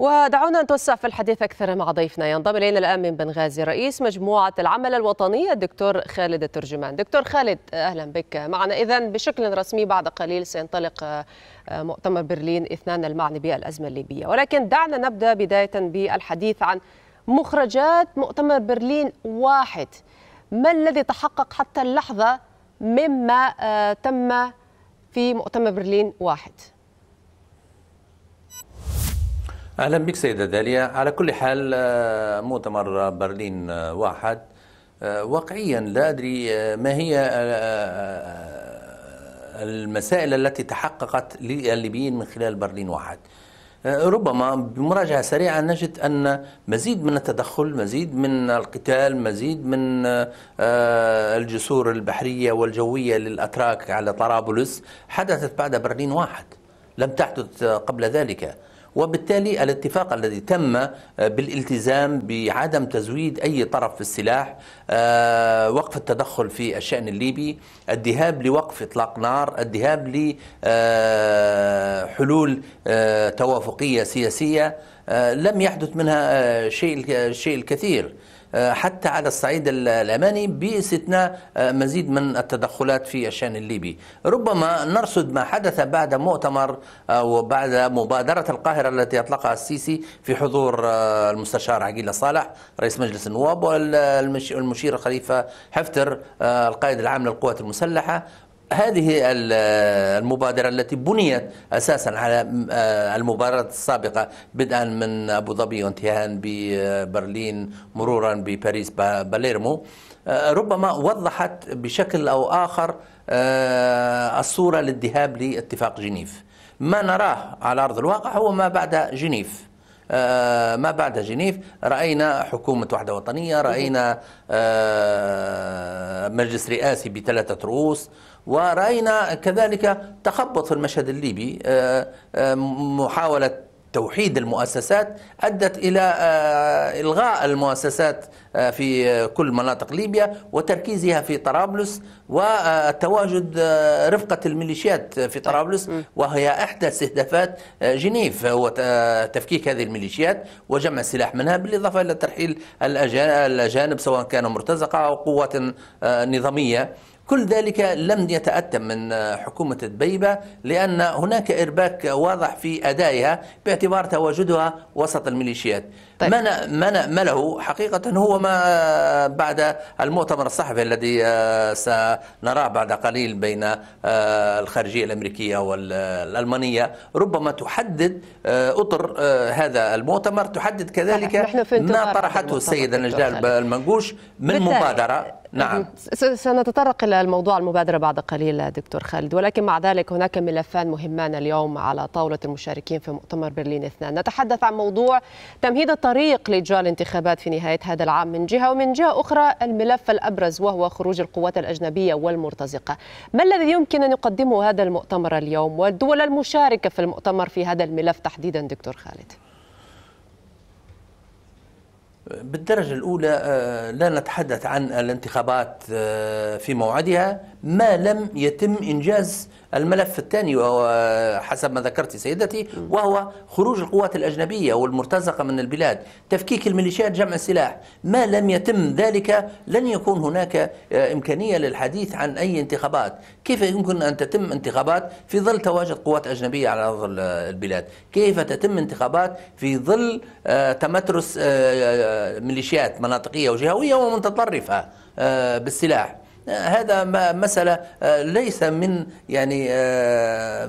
ودعونا نتوسع في الحديث أكثر مع ضيفنا ينضم إلينا الآن من بنغازي رئيس مجموعة العمل الوطنية الدكتور خالد الترجمان دكتور خالد أهلا بك معنا إذا بشكل رسمي بعد قليل سينطلق آه، مؤتمر برلين اثنان المعني بالأزمة الليبية ولكن دعنا نبدأ بداية بالحديث عن مخرجات مؤتمر برلين واحد ما الذي تحقق حتى اللحظة مما آه، تم في مؤتمر برلين واحد؟ اهلا بك سيده داليا على كل حال آه، مؤتمر برلين آه، واحد آه، واقعيا لا ادري ما هي المسائل التي تحققت للليبيين من خلال برلين واحد ربما بمراجعة سريعة نجد أن مزيد من التدخل مزيد من القتال مزيد من الجسور البحرية والجوية للأتراك على طرابلس حدثت بعد برلين واحد لم تحدث قبل ذلك وبالتالي الاتفاق الذي تم آه، بالالتزام بعدم تزويد أي طرف في السلاح آه، وقف التدخل في الشأن الليبي الذهاب لوقف إطلاق نار الذهاب لحلول آه، توافقية سياسية لم يحدث منها شيء الشيء الكثير آه، حتى على الصعيد الأماني باستثناء آه، مزيد من التدخلات في الشأن الليبي ربما نرصد ما حدث بعد مؤتمر آه، وبعد مبادرة القاهرة التي أطلقها السيسي في حضور المستشار عقيلة صالح رئيس مجلس النواب والمشير خليفة حفتر القائد العام للقوات المسلحة هذه المبادرة التي بنيت أساسا على آه، المباراة السابقة بدءا من أبو ظبي وانتهاء ببرلين مرورا بباريس باليرمو آه، ربما وضحت بشكل أو آخر آه، الصورة للذهاب لاتفاق جنيف ما نراه على أرض الواقع هو ما بعد جنيف آه، ما بعد جنيف راينا حكومه وحده وطنيه راينا آه، مجلس رئاسي بثلاثه رؤوس وراينا كذلك تخبط في المشهد الليبي آه، محاوله توحيد المؤسسات أدت إلى آه، إلغاء المؤسسات آه، في آه، كل مناطق ليبيا وتركيزها في طرابلس وتواجد رفقة الميليشيات في طيب. طرابلس وهي إحدى استهدافات جنيف وتفكيك هذه الميليشيات وجمع السلاح منها بالإضافة إلى ترحيل الأجانب سواء كانوا مرتزقة أو قوات نظامية كل ذلك لم يتأتم من حكومة دبيبة لأن هناك إرباك واضح في أدائها باعتبار تواجدها وسط الميليشيات طيب. من مله حقيقة هو ما بعد المؤتمر الصحفي الذي آه، سنراه بعد قليل بين آه، الخارجية الأمريكية والألمانية ربما تحدد آه، أطر هذا المؤتمر تحدد كذلك ما طرحته السيدة نجلاء المنقوش من مبادرة نعم سنتطرق إلى الموضوع المبادرة بعد قليل دكتور خالد ولكن مع ذلك هناك ملفان مهمان اليوم على طاولة المشاركين في مؤتمر برلين اثنان نتحدث عن موضوع تمهيد الطريق لإجراء الانتخابات في نهاية هذا العام من جهة ومن جهة أخرى الملف الأبرز وهو خروج القوات الأجنبية والمرتزقة ما الذي يمكن أن يقدمه هذا المؤتمر اليوم والدول المشاركة في المؤتمر في هذا الملف تحديدا دكتور خالد بالدرجة الأولى آه، لا نتحدث عن الانتخابات آه، في موعدها ما لم يتم إنجاز الملف الثاني وهو حسب ما ذكرت سيدتي وهو خروج القوات الأجنبية والمرتزقة من البلاد تفكيك الميليشيات جمع السلاح ما لم يتم ذلك لن يكون هناك آه، إمكانية للحديث عن أي انتخابات كيف يمكن أن تتم انتخابات في ظل تواجد قوات أجنبية على أرض البلاد كيف تتم انتخابات في ظل آه، تمترس آه، ميليشيات مناطقية وجهوية ومتطرفة بالسلاح هذا مسألة آه، ليس من يعني آه،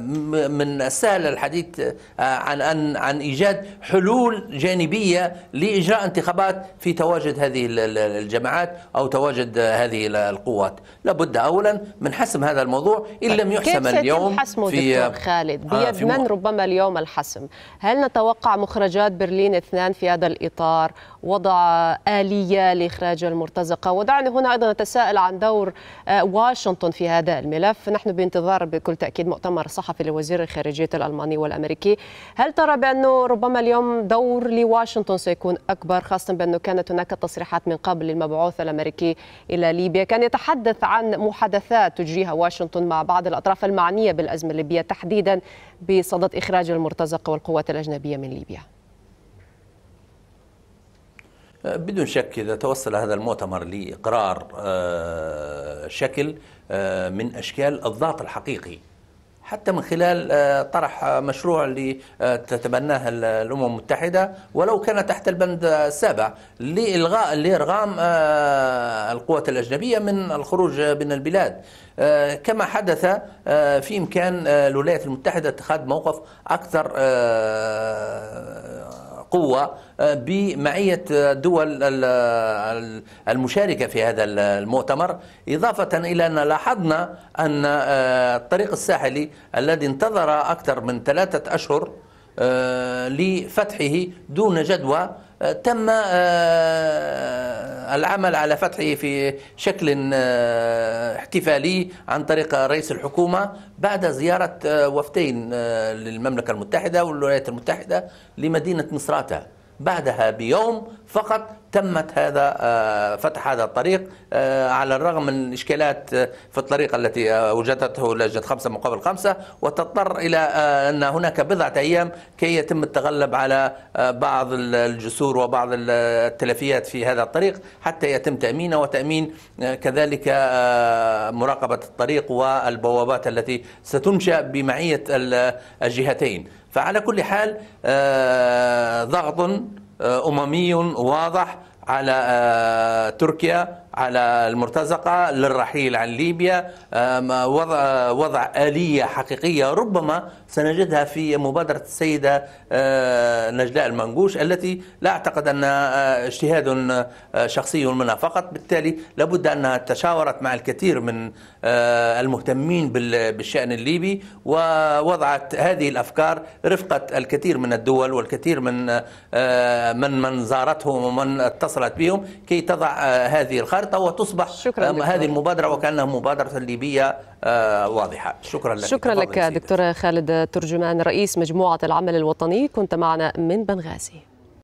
من السهل الحديث آه، عن أن عن إيجاد حلول جانبية لإجراء انتخابات في تواجد هذه الجماعات أو تواجد هذه القوات لابد أولا من حسم هذا الموضوع إن طيب، لم يحسم كيف اليوم في دكتور خالد بيد من ربما اليوم الحسم هل نتوقع مخرجات برلين اثنان في هذا الإطار وضع آلية لإخراج المرتزقة ودعني هنا أيضا نتساءل عن دور دور آه، واشنطن في هذا الملف نحن بانتظار بكل تأكيد مؤتمر صحفي لوزير الخارجية الألماني والأمريكي هل ترى بأنه ربما اليوم دور لواشنطن سيكون أكبر خاصة بأنه كانت هناك تصريحات من قبل المبعوث الأمريكي إلى ليبيا كان يتحدث عن محادثات تجريها واشنطن مع بعض الأطراف المعنية بالأزمة الليبية تحديدا بصدد إخراج المرتزقة والقوات الأجنبية من ليبيا بدون شك إذا توصل هذا المؤتمر لإقرار آه، شكل آه، من أشكال الضغط الحقيقي حتى من خلال آه، طرح مشروع لتتبناه الامم المتحده ولو كان تحت البند السابع لالغاء لارغام القوات الاجنبيه من الخروج من البلاد كما حدث في امكان الولايات المتحده اتخاذ موقف اكثر قوة آه، بمعية آه، دول آه، المشاركة في هذا المؤتمر إضافة إلى أن لاحظنا أن الطريق الساحلي الذي انتظر أكثر من ثلاثة أشهر لفتحه دون جدوى تم آه، العمل على فتحه في شكل آه، احتفالي عن طريق رئيس الحكومة بعد زيارة آه، وفدين للمملكة المتحدة والولايات المتحدة لمدينة مصراتة بعدها بيوم فقط تمت هذا آه، فتح هذا الطريق آه، على الرغم من إشكالات آه، في الطريقة التي أوجدته لجنة خمسة مقابل خمسة وتضطر إلى أن هناك بضعة أيام كي يتم التغلب على بعض الجسور وبعض التلفيات في هذا الطريق حتى يتم تأمينه وتأمين كذلك مراقبة الطريق والبوابات التي ستنشأ بمعية الجهتين فعلى كل حال ضغط آه، أممي واضح على آه، تركيا على المرتزقة للرحيل عن ليبيا وضع, آلية حقيقية ربما سنجدها في مبادرة السيدة آه، نجلاء المنقوش التي لا أعتقد أنها آه، اجتهاد آه، شخصي منها فقط بالتالي لابد أنها تشاورت مع الكثير من المهتمين بالشأن الليبي ووضعت هذه الأفكار رفقة الكثير من الدول والكثير من من من زارتهم ومن اتصلت بهم كي تضع هذه الخارطة وتصبح شكرا هذه المبادرة وكأنها مبادرة ليبية آه، واضحه شكرا لك شكرا لك دكتور خالد ترجمان رئيس مجموعه العمل الوطني كنت معنا من بنغازي